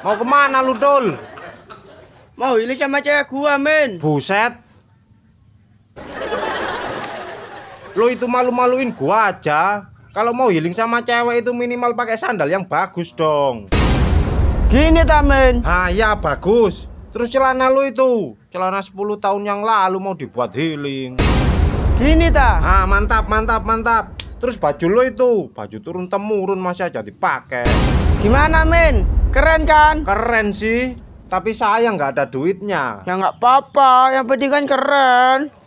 Mau kemana lu, Dul? Mau ini sama cewek gua, men. Buset. lo itu malu-maluin gua aja. Kalau mau healing sama cewek itu minimal pakai sandal yang bagus dong. Gini tamen. Ah ya bagus. Terus celana lo itu, celana 10 tahun yang lalu mau dibuat healing. Gini ta. Ah mantap, mantap, mantap. Terus baju lo itu, baju turun temurun masih aja dipakai. Gimana, Men? Keren kan? Keren sih, tapi sayang nggak ada duitnya. Ya nggak apa-apa, yang penting kan keren.